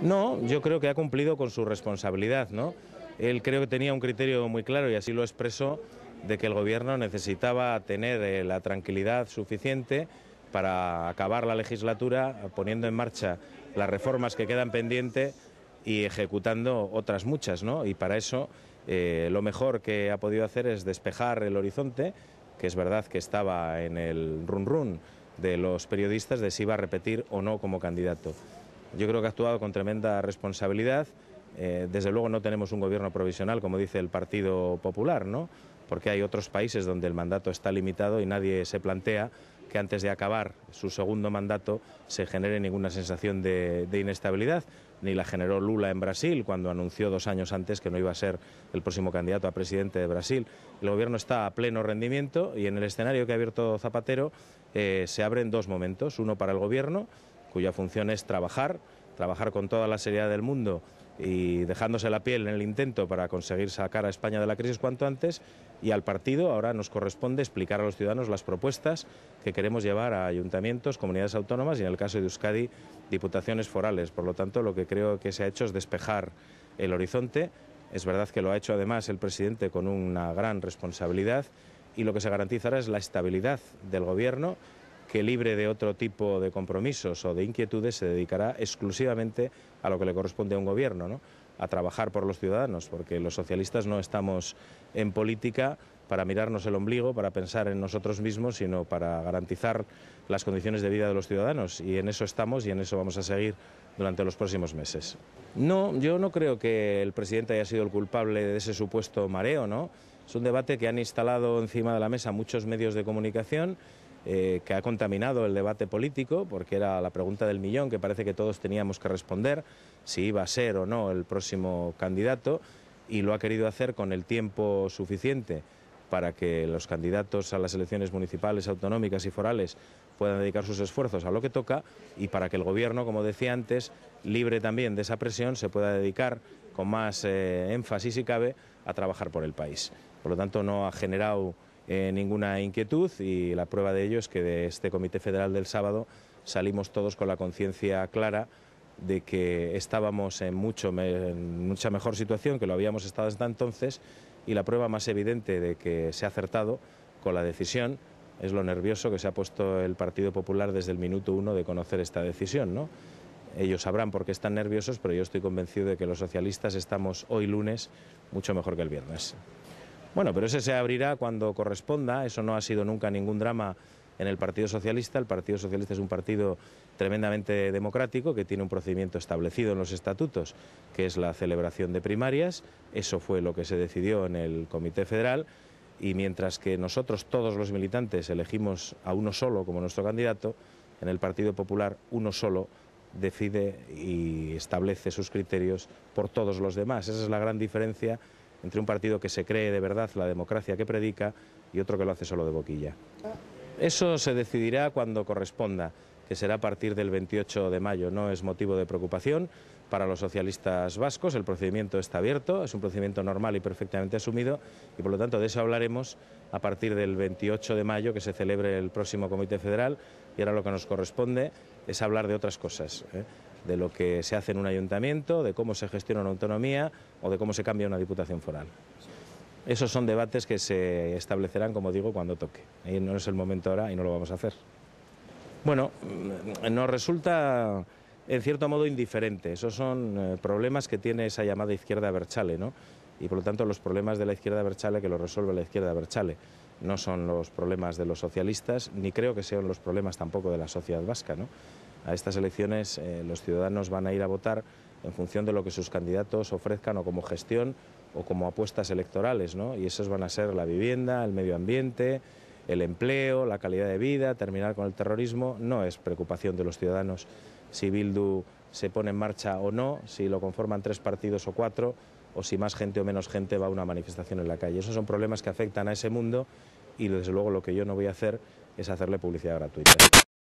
No, yo creo que ha cumplido con su responsabilidad, ¿no? Él creo que tenía un criterio muy claro y así lo expresó de que el gobierno necesitaba tener eh, la tranquilidad suficiente para acabar la legislatura poniendo en marcha las reformas que quedan pendientes y ejecutando otras muchas, ¿no? Y para eso eh, lo mejor que ha podido hacer es despejar el horizonte, que es verdad que estaba en el run run de los periodistas de si iba a repetir o no como candidato. Yo creo que ha actuado con tremenda responsabilidad. Eh, desde luego no tenemos un gobierno provisional, como dice el Partido Popular, ¿no? porque hay otros países donde el mandato está limitado y nadie se plantea que antes de acabar su segundo mandato se genere ninguna sensación de, inestabilidad, ni la generó Lula en Brasil cuando anunció dos años antes que no iba a ser el próximo candidato a presidente de Brasil. El gobierno está a pleno rendimiento y en el escenario que ha abierto Zapatero eh, se abren dos momentos, uno para el gobierno cuya función es trabajar, trabajar con toda la seriedad del mundo y dejándose la piel en el intento para conseguir sacar a España de la crisis cuanto antes y al partido ahora nos corresponde explicar a los ciudadanos las propuestas que queremos llevar a ayuntamientos, comunidades autónomas y en el caso de Euskadi, diputaciones forales. Por lo tanto, lo que creo que se ha hecho es despejar el horizonte. Es verdad que lo ha hecho además el presidente con una gran responsabilidad y lo que se garantizará es la estabilidad del gobierno que libre de otro tipo de compromisos o de inquietudes se dedicará exclusivamente a lo que le corresponde a un gobierno, a trabajar por los ciudadanos, porque los socialistas no estamos en política para mirarnos el ombligo, para pensar en nosotros mismos, sino para garantizar las condiciones de vida de los ciudadanos. Y en eso estamos y en eso vamos a seguir durante los próximos meses. No, yo no creo que el presidente haya sido el culpable de ese supuesto mareo, ¿no? Es un debate que han instalado encima de la mesa muchos medios de comunicación eh, que ha contaminado el debate político, porque era la pregunta del millón que parece que todos teníamos que responder, si iba a ser o no el próximo candidato, y lo ha querido hacer con el tiempo suficiente para que los candidatos a las elecciones municipales, autonómicas y forales puedan dedicar sus esfuerzos a lo que toca y para que el Gobierno, como decía antes, libre también de esa presión, se pueda dedicar con más eh, énfasis, si cabe, a trabajar por el país. Por lo tanto, no ha generado eh, ninguna inquietud y la prueba de ello es que de este Comité Federal del sábado salimos todos con la conciencia clara de que estábamos en, mucho mucha mejor situación que lo habíamos estado hasta entonces y la prueba más evidente de que se ha acertado con la decisión es lo nervioso que se ha puesto el Partido Popular desde el minuto uno de conocer esta decisión. ¿no? Ellos sabrán por qué están nerviosos, pero yo estoy convencido de que los socialistas estamos hoy lunes mucho mejor que el viernes. Bueno, pero ese se abrirá cuando corresponda, eso no ha sido nunca ningún drama en el Partido Socialista. El Partido Socialista es un partido tremendamente democrático que tiene un procedimiento establecido en los estatutos, que es la celebración de primarias. Eso fue lo que se decidió en el Comité Federal. Y mientras que nosotros, todos los militantes, elegimos a uno solo como nuestro candidato, en el Partido Popular uno solo decide y establece sus criterios por todos los demás. Esa es la gran diferencia entre un partido que se cree de verdad la democracia que predica y otro que lo hace solo de boquilla. Eso se decidirá cuando corresponda, que será a partir del 28 de mayo. No es motivo de preocupación para los socialistas vascos. El procedimiento está abierto, es un procedimiento normal y perfectamente asumido y por lo tanto de eso hablaremos a partir del 28 de mayo que se celebre el próximo Comité Federal y ahora lo que nos corresponde es hablar de otras cosas. ¿eh? de lo que se hace en un ayuntamiento, de cómo se gestiona una autonomía o de cómo se cambia una diputación foral. Esos son debates que se establecerán, como digo, cuando toque. Y no es el momento ahora y no lo vamos a hacer. Bueno, mm, nos resulta en cierto modo indiferente. Esos son eh, problemas que tiene esa llamada izquierda Berchale, ¿no? Y por lo tanto los problemas de la izquierda Berchale que los resuelve la izquierda Berchale no son los problemas de los socialistas, ni creo que sean los problemas tampoco de la sociedad vasca, ¿no? A estas elecciones eh, los ciudadanos van a ir a votar en función de lo que sus candidatos ofrezcan o como gestión o como apuestas electorales, Y esos van a ser la vivienda, el medio ambiente, el empleo, la calidad de vida, terminar con el terrorismo, no es preocupación de los ciudadanos si Bildu se pone en marcha o no, si lo conforman tres partidos o cuatro, o si más gente o menos gente va a una manifestación en la calle. Esos son problemas que afectan a ese mundo y desde luego lo que yo no voy a hacer es hacerle publicidad gratuita.